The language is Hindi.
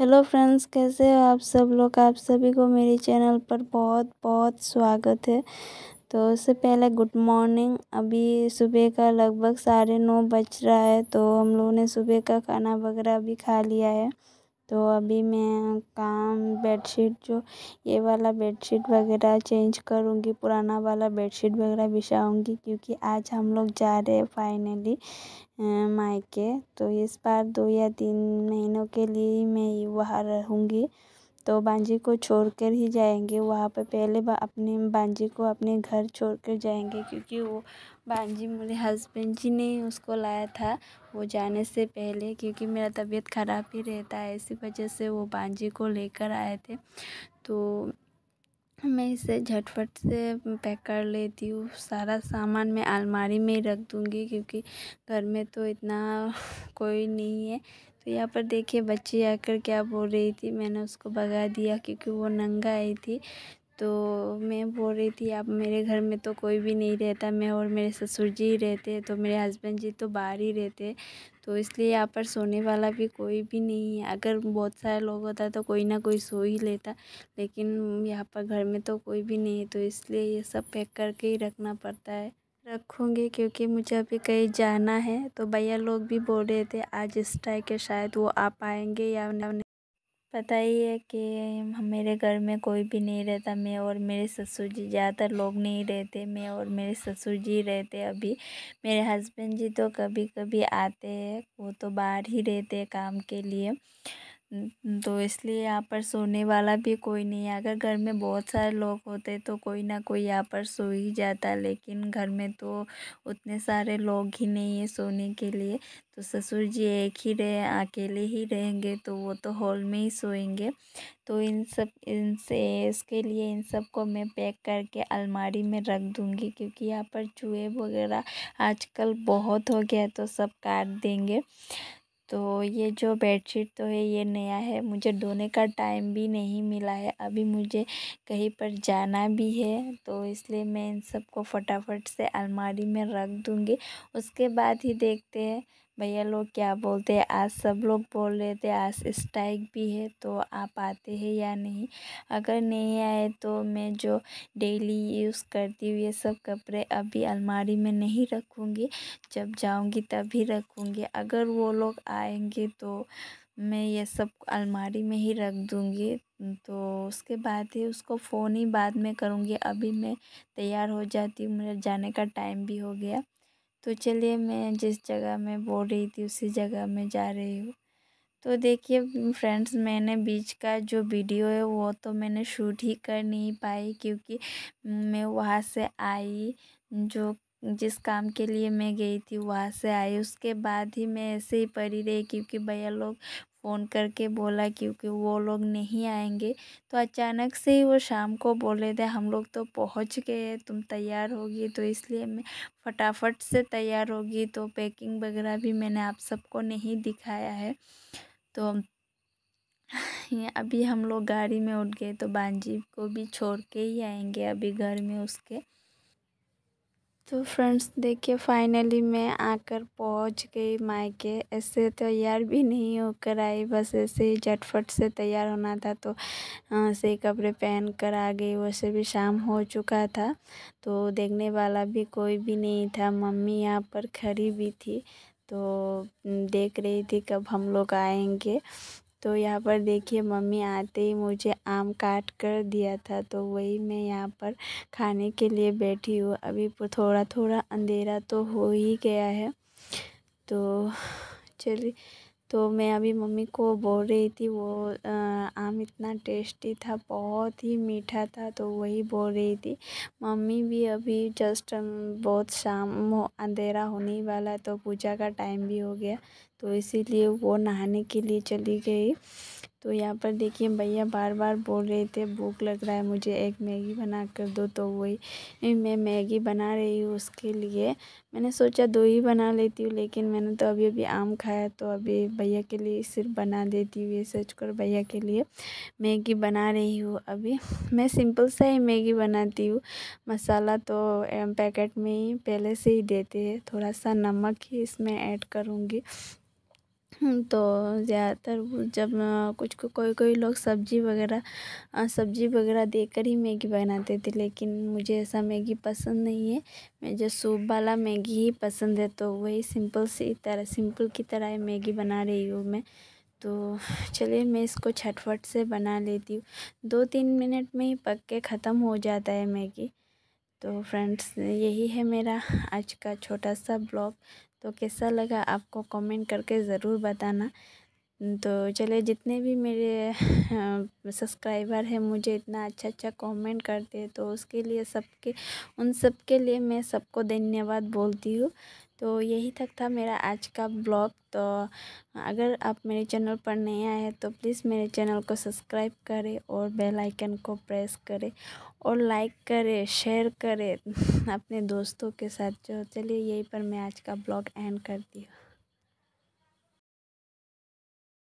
हेलो फ्रेंड्स कैसे हो आप सब लोग आप सभी को मेरे चैनल पर बहुत बहुत स्वागत है तो उससे पहले गुड मॉर्निंग अभी सुबह का लगभग साढ़े नौ बज रहा है तो हम लोगों ने सुबह का खाना वगैरह भी खा लिया है तो अभी मैं काम बेडशीट जो ये वाला बेडशीट वगैरह चेंज करूँगी पुराना वाला बेडशीट वगैरह बिछाऊँगी क्योंकि आज हम लोग जा रहे हैं फाइनली मायके तो इस बार दो या तीन महीनों के लिए ही मैं वहाँ रहूँगी तो बांजी को छोड़ कर ही जाएंगे वहाँ पर पहले अपने बांजी को अपने घर छोड़ कर जाएंगे क्योंकि वो बांजी मेरे हस्बैंड जी ने उसको लाया था वो जाने से पहले क्योंकि मेरा तबीयत ख़राब ही रहता है इसी वजह से वो बांजी को लेकर आए थे तो मैं इसे झटपट से पैक कर लेती हूँ सारा सामान मैं अलमारी में ही रख दूँगी क्योंकि घर में तो इतना कोई नहीं है तो यहाँ पर देखिए बच्ची आकर क्या बोल रही थी मैंने उसको भगा दिया क्योंकि वो नंगा आई थी तो मैं बोल रही थी अब मेरे घर में तो कोई भी नहीं रहता मैं और मेरे ससुर जी ही रहते तो मेरे हस्बैंड जी तो बाहर ही रहते तो इसलिए यहाँ पर सोने वाला भी कोई भी नहीं है अगर बहुत सारे लोग होता तो कोई ना कोई सो ही लेता लेकिन यहाँ पर घर में तो कोई भी नहीं है तो इसलिए ये सब पैक करके ही रखना पड़ता है रखूँगी क्योंकि मुझे अभी कहीं जाना है तो भैया लोग भी बोल रहे थे आज इस टाइम के शायद वो आ पाएंगे या नहीं पता ही है कि मेरे घर में कोई भी नहीं रहता मैं और मेरे ससुर जी ज़्यादातर लोग नहीं रहते मैं और मेरे ससुर जी रहते अभी मेरे हस्बैंड जी तो कभी कभी आते हैं वो तो बाहर ही रहते हैं काम के लिए तो इसलिए यहाँ पर सोने वाला भी कोई नहीं है अगर घर में बहुत सारे लोग होते तो कोई ना कोई यहाँ पर सो ही जाता लेकिन घर में तो उतने सारे लोग ही नहीं है सोने के लिए तो ससुर जी एक ही रहे अकेले ही रहेंगे तो वो तो हॉल में ही सोएंगे तो इन सब इनसे इसके लिए इन सब को मैं पैक करके अलमारी में रख दूँगी क्योंकि यहाँ पर चूहे वगैरह आजकल बहुत हो गया तो सब काट देंगे तो ये जो बेडशीट तो है ये नया है मुझे धोने का टाइम भी नहीं मिला है अभी मुझे कहीं पर जाना भी है तो इसलिए मैं इन सबको फटाफट से अलमारी में रख दूँगी उसके बाद ही देखते हैं भैया लोग क्या बोलते हैं आज सब लोग बोल रहे थे आज स्ट्राइक भी है तो आप आते हैं या नहीं अगर नहीं आए तो मैं जो डेली यूज़ करती हूँ ये सब कपड़े अभी अलमारी में नहीं रखूँगी जब जाऊँगी तभी रखूँगी अगर वो लोग आएंगे तो मैं ये सब अलमारी में ही रख दूँगी तो उसके बाद ही उसको फ़ोन ही बाद में करूँगी अभी मैं तैयार हो जाती हूँ मेरा जाने का टाइम भी हो गया तो चलिए मैं जिस जगह में बोल रही थी उसी जगह में जा रही हूँ तो देखिए फ्रेंड्स मैंने बीच का जो वीडियो है वो तो मैंने शूट ही कर नहीं पाई क्योंकि मैं वहाँ से आई जो जिस काम के लिए मैं गई थी वहाँ से आई उसके बाद ही मैं ऐसे ही पड़ी रही क्योंकि भैया लोग फ़ोन करके बोला क्योंकि वो लोग नहीं आएंगे तो अचानक से ही वो शाम को बोले थे हम लोग तो पहुंच गए तुम तैयार होगी तो इसलिए मैं फटाफट से तैयार होगी तो पैकिंग वगैरह भी मैंने आप सबको नहीं दिखाया है तो अभी हम लोग गाड़ी में उठ गए तो बांजी को भी छोड़ के ही आएंगे अभी घर में उसके तो फ्रेंड्स देखिए फाइनली मैं आकर पहुंच गई मायके ऐसे तैयार तो भी नहीं होकर आई बस ऐसे ही झटफट से तैयार होना था तो ऐसे कपड़े पहन कर आ गई वैसे भी शाम हो चुका था तो देखने वाला भी कोई भी नहीं था मम्मी यहाँ पर खड़ी भी थी तो देख रही थी कब हम लोग आएंगे तो यहाँ पर देखिए मम्मी आते ही मुझे आम काट कर दिया था तो वही मैं यहाँ पर खाने के लिए बैठी हूँ अभी थोड़ा थोड़ा अंधेरा तो हो ही गया है तो चलिए तो मैं अभी मम्मी को बोल रही थी वो आम इतना टेस्टी था बहुत ही मीठा था तो वही बोल रही थी मम्मी भी अभी जस्ट बहुत शाम अंधेरा होने वाला तो पूजा का टाइम भी हो गया तो इसीलिए वो नहाने के लिए चली गई तो यहाँ पर देखिए भैया बार बार बोल रहे थे भूख लग रहा है मुझे एक मैगी बना कर दो तो वही मैं मैगी बना रही हूँ उसके लिए मैंने सोचा दो ही बना लेती हूँ लेकिन मैंने तो अभी अभी आम खाया तो अभी भैया के लिए सिर्फ बना देती हूँ ये सोच कर भैया के लिए मैगी बना रही हूँ अभी मैं सिंपल सा ही मैगी बनाती हूँ मसाला तो पैकेट में ही पहले से ही देते हैं थोड़ा सा नमक ही इसमें ऐड करूँगी तो ज़्यादातर जब कुछ कोई कोई लोग सब्ज़ी वगैरह सब्ज़ी वगैरह देकर ही मैगी बनाते थे लेकिन मुझे ऐसा मैगी पसंद नहीं है मुझे सूप वाला मैगी ही पसंद है तो वही सिंपल सी तरह सिंपल की तरह मैगी बना रही हूँ मैं तो चलिए मैं इसको छटफट से बना लेती हूँ दो तीन मिनट में ही पक के ख़त्म हो जाता है मैगी तो फ्रेंड्स यही है मेरा आज का छोटा सा ब्लॉग तो कैसा लगा आपको कमेंट करके ज़रूर बताना तो चले जितने भी मेरे सब्सक्राइबर हैं मुझे इतना अच्छा अच्छा कमेंट करते हैं तो उसके लिए सबके उन सबके लिए मैं सबको धन्यवाद बोलती हूँ तो यही तक था मेरा आज का ब्लॉग तो अगर आप मेरे चैनल पर नए आए हैं तो प्लीज़ मेरे चैनल को सब्सक्राइब करें और बेल आइकन को प्रेस करें और लाइक करें शेयर करें अपने दोस्तों के साथ जो चलिए यही पर मैं आज का ब्लॉग एंड करती हूँ